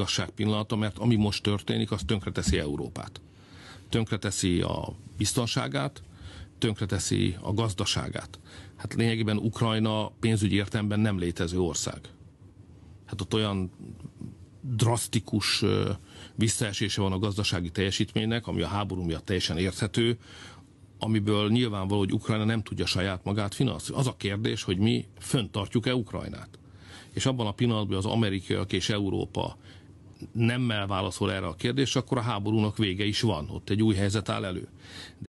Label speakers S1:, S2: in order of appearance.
S1: igazság pillanata, mert ami most történik, az tönkreteszi Európát. Tönkreteszi a biztonságát, tönkreteszi a gazdaságát. Hát lényegében Ukrajna pénzügyi értelemben nem létező ország. Hát ott olyan drasztikus visszaesése van a gazdasági teljesítménynek, ami a háború miatt teljesen érthető, amiből nyilvánvaló, hogy Ukrajna nem tudja saját magát finanszírozni. Az a kérdés, hogy mi föntartjuk-e Ukrajnát. És abban a pillanatban az amerikaiak és Európa nemmel válaszol erre a kérdésre, akkor a háborúnak vége is van, ott egy új helyzet áll elő.